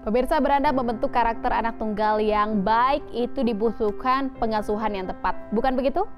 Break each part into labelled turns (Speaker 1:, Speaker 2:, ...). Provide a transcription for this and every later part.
Speaker 1: Pemirsa beranda membentuk karakter anak tunggal yang baik itu dibutuhkan pengasuhan yang tepat, bukan begitu?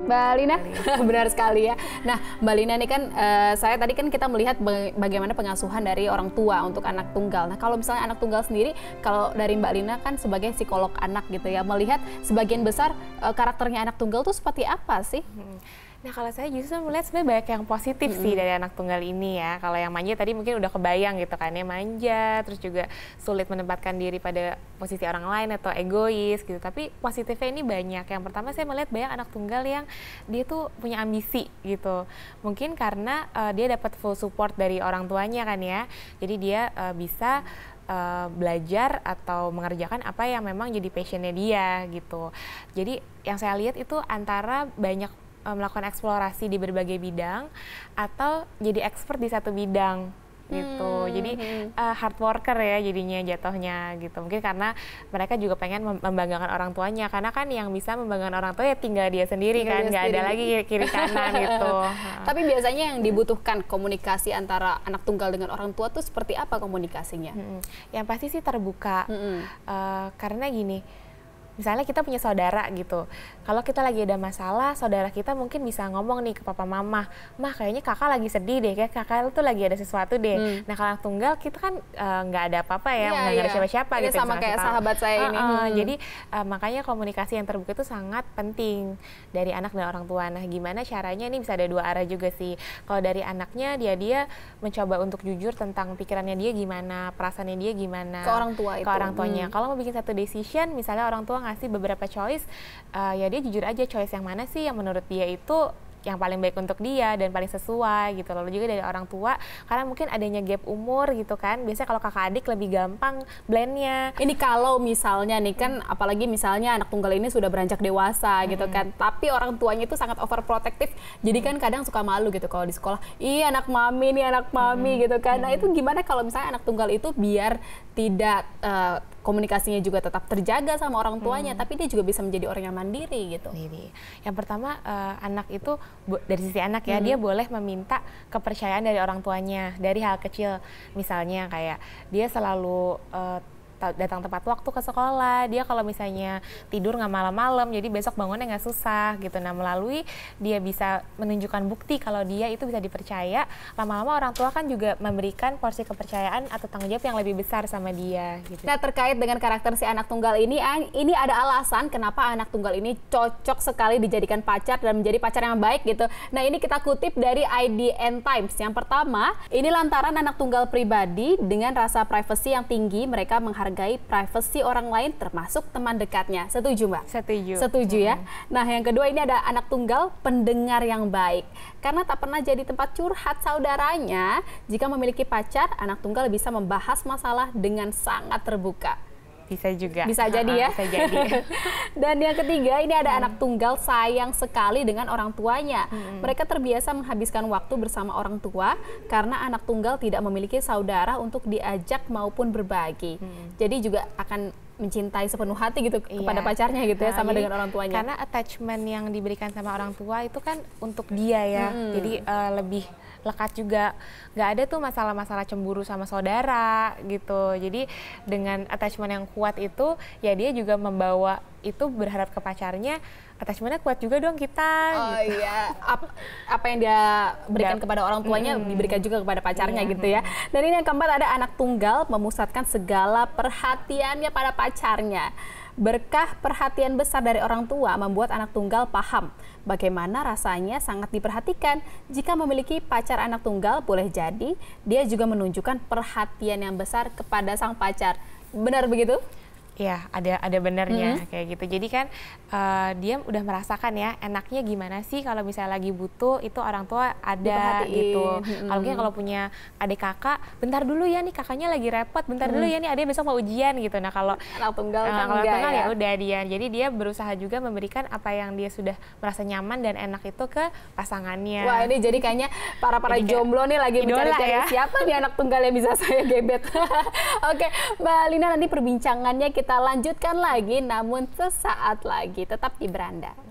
Speaker 1: Mbak Lina, benar sekali ya. Nah, Mbak Lina ini kan uh, saya tadi kan kita melihat bagaimana pengasuhan dari orang tua untuk anak tunggal. Nah, kalau misalnya anak tunggal sendiri, kalau dari Mbak Lina kan sebagai psikolog anak gitu ya, melihat sebagian besar uh, karakternya anak tunggal itu seperti apa sih? Hmm.
Speaker 2: Nah kalau saya justru melihat sebenarnya banyak yang positif mm -hmm. sih dari anak tunggal ini ya. Kalau yang manja tadi mungkin udah kebayang gitu kan ya manja, terus juga sulit menempatkan diri pada posisi orang lain atau egois gitu. Tapi positifnya ini banyak. Yang pertama saya melihat banyak anak tunggal yang dia tuh punya ambisi gitu. Mungkin karena uh, dia dapat full support dari orang tuanya kan ya. Jadi dia uh, bisa uh, belajar atau mengerjakan apa yang memang jadi passionnya dia gitu. Jadi yang saya lihat itu antara banyak Eh, melakukan eksplorasi di berbagai bidang atau jadi expert di satu bidang gitu. Hmm. hmm. Jadi uh, hard worker ya jadinya jatuhnya gitu. Mungkin karena mereka juga pengen membanggakan orang tuanya karena kan yang bisa membanggakan orang tua ya tinggal dia sendiri tinggal kan, nggak ada lagi kiri, kiri kanan gitu. Tapi biasanya yang dibutuhkan komunikasi antara anak tunggal dengan orang tua tuh seperti apa komunikasinya? Hmm. Yang pasti sih terbuka. Hmm. Uh, karena gini misalnya kita punya saudara gitu kalau kita lagi ada masalah saudara kita mungkin bisa ngomong nih ke papa mama mah kayaknya kakak lagi sedih deh kayak kakak tuh lagi ada sesuatu deh hmm. nah kalau tunggal kita kan eh, nggak uh, ada apa-apa ya iya, nggak yeah, ada iya. siapa-siapa iya, gitu sama kayak kita. sahabat saya uh, ini hmm. jadi uh, makanya komunikasi yang terbuka itu sangat penting dari anak dan orang tua nah gimana caranya ini bisa ada dua arah juga sih kalau dari anaknya dia dia mencoba untuk jujur tentang pikirannya dia gimana perasaannya dia gimana ke orang tua itu. ke orang tuanya hmm. kalau mau bikin satu decision misalnya orang tua ngasih beberapa choice uh, ya dia jujur aja choice yang mana sih yang menurut dia itu yang paling baik untuk dia dan paling sesuai gitu lalu juga dari orang tua karena mungkin adanya gap umur gitu kan biasanya kalau kakak adik lebih gampang blendnya ini kalau misalnya nih kan hmm.
Speaker 1: apalagi misalnya anak tunggal ini sudah beranjak dewasa hmm. gitu kan tapi orang tuanya itu sangat overprotektif jadi kan kadang suka malu gitu kalau di sekolah iya anak mami nih anak mami hmm. gitu kan nah itu gimana kalau misalnya anak tunggal itu biar tidak uh, komunikasinya juga tetap terjaga sama orang
Speaker 2: tuanya, hmm. tapi dia juga bisa menjadi orang yang mandiri gitu. Ini. Yang pertama uh, anak itu dari sisi anak ya, hmm. dia boleh meminta kepercayaan dari orang tuanya dari hal kecil. Misalnya kayak dia selalu uh, datang tepat waktu ke sekolah dia kalau misalnya tidur nggak malam-malam jadi besok bangunnya nggak susah gitu nah melalui dia bisa menunjukkan bukti kalau dia itu bisa dipercaya lama-lama orang tua kan juga memberikan porsi kepercayaan atau tanggung jawab yang lebih besar sama dia gitu. nah terkait dengan karakter si anak tunggal ini ini
Speaker 1: ada alasan kenapa anak tunggal ini cocok sekali dijadikan pacar dan menjadi pacar yang baik gitu nah ini kita kutip dari IDN Times yang pertama ini lantaran anak tunggal pribadi dengan rasa privasi yang tinggi mereka menghargai menghargai privasi orang lain termasuk teman dekatnya. Setuju, Mbak? Setuju. Setuju ya. Nah, yang kedua ini ada anak tunggal pendengar yang baik. Karena tak pernah jadi tempat curhat saudaranya, jika memiliki pacar, anak tunggal bisa membahas masalah dengan sangat terbuka. Bisa juga. Bisa jadi ya. Bisa jadi. Dan yang ketiga ini ada hmm. anak tunggal sayang sekali dengan orang tuanya. Hmm. Mereka terbiasa menghabiskan waktu bersama orang tua karena anak tunggal tidak memiliki saudara untuk diajak maupun berbagi. Hmm. Jadi juga akan mencintai sepenuh hati gitu iya. kepada pacarnya gitu ya, nah, ya sama dengan orang tuanya. Karena
Speaker 2: attachment yang diberikan sama orang tua itu kan untuk dia ya. Hmm. Jadi uh, lebih lekat juga nggak ada tuh masalah-masalah cemburu sama saudara gitu jadi dengan attachment yang kuat itu ya dia juga membawa itu berharap ke pacarnya attachmentnya kuat juga dong kita oh gitu. iya apa, apa yang dia berikan Dap. kepada orang tuanya hmm. diberikan juga kepada pacarnya hmm. gitu ya dan ini yang keempat
Speaker 1: ada anak tunggal memusatkan segala perhatiannya pada pacarnya Berkah perhatian besar dari orang tua membuat anak tunggal paham bagaimana rasanya sangat diperhatikan. Jika memiliki pacar anak tunggal, boleh jadi dia juga menunjukkan perhatian yang besar kepada sang pacar. Benar begitu?
Speaker 2: Iya, ada ada benernya hmm. kayak gitu. Jadi kan uh, dia udah merasakan ya enaknya gimana sih kalau misalnya lagi butuh itu orang tua ada gitu. gitu. Hmm. Kalau kalau punya adik kakak, bentar dulu ya nih kakaknya lagi repot, bentar hmm. dulu ya nih adik besok mau ujian gitu. Nah, kalau anak tunggal nah, kalau tunggal ya, ya. udah dia. Jadi dia berusaha juga memberikan apa yang dia sudah merasa nyaman dan enak itu ke pasangannya. Wah, ini jadi kayaknya para-para jomblo nih lagi mencari ya. siapa nih anak tunggal yang bisa
Speaker 1: saya gebet. Oke, Mbak Lina nanti perbincangannya kita kita lanjutkan lagi namun sesaat lagi tetap di beranda.